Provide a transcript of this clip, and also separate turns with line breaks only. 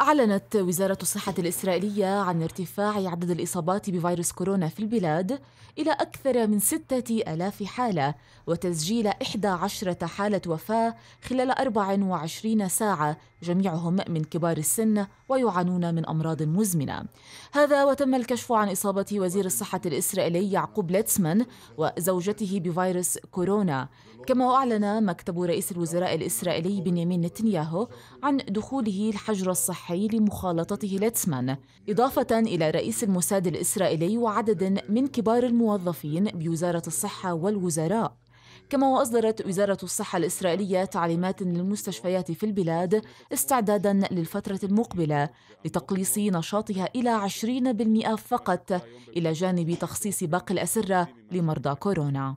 أعلنت وزارة الصحة الإسرائيلية عن ارتفاع عدد الإصابات بفيروس كورونا في البلاد إلى أكثر من ستة ألاف حالة وتسجيل 11 حالة وفاة خلال 24 ساعة جميعهم من كبار السن ويعانون من أمراض مزمنة هذا وتم الكشف عن إصابة وزير الصحة الإسرائيلي يعقوب ليتسمان وزوجته بفيروس كورونا كما أعلن مكتب رئيس الوزراء الإسرائيلي بنيامين نتنياهو عن دخوله الحجر الصحي لمخالطته ليتسمان إضافة إلى رئيس الموساد الإسرائيلي وعدد من كبار الموظفين بوزارة الصحة والوزراء كما وأصدرت وزارة الصحة الإسرائيلية تعليمات للمستشفيات في البلاد استعدادا للفترة المقبلة لتقليص نشاطها إلى 20% فقط إلى جانب تخصيص باقي الأسرة لمرضى كورونا.